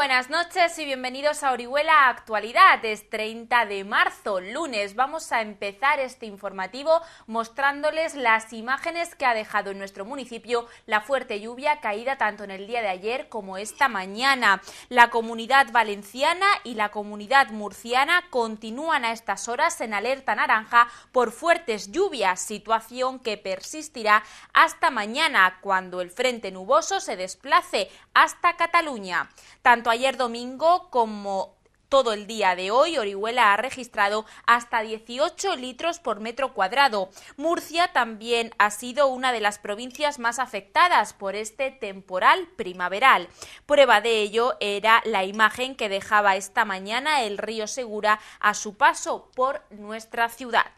buenas noches y bienvenidos a Orihuela Actualidad. Es 30 de marzo, lunes. Vamos a empezar este informativo mostrándoles las imágenes que ha dejado en nuestro municipio la fuerte lluvia caída tanto en el día de ayer como esta mañana. La comunidad valenciana y la comunidad murciana continúan a estas horas en alerta naranja por fuertes lluvias, situación que persistirá hasta mañana cuando el frente nuboso se desplace hasta Cataluña. Tanto ayer domingo como todo el día de hoy, Orihuela ha registrado hasta 18 litros por metro cuadrado. Murcia también ha sido una de las provincias más afectadas por este temporal primaveral. Prueba de ello era la imagen que dejaba esta mañana el río Segura a su paso por nuestra ciudad.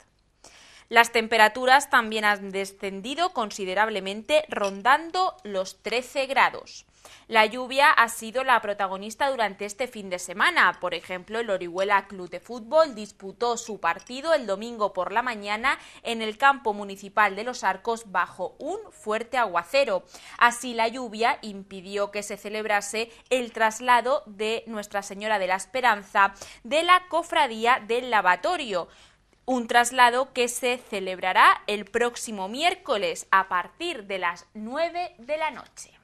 Las temperaturas también han descendido considerablemente, rondando los 13 grados. La lluvia ha sido la protagonista durante este fin de semana. Por ejemplo, el Orihuela Club de Fútbol disputó su partido el domingo por la mañana en el campo municipal de Los Arcos bajo un fuerte aguacero. Así, la lluvia impidió que se celebrase el traslado de Nuestra Señora de la Esperanza de la cofradía del lavatorio. Un traslado que se celebrará el próximo miércoles a partir de las 9 de la noche.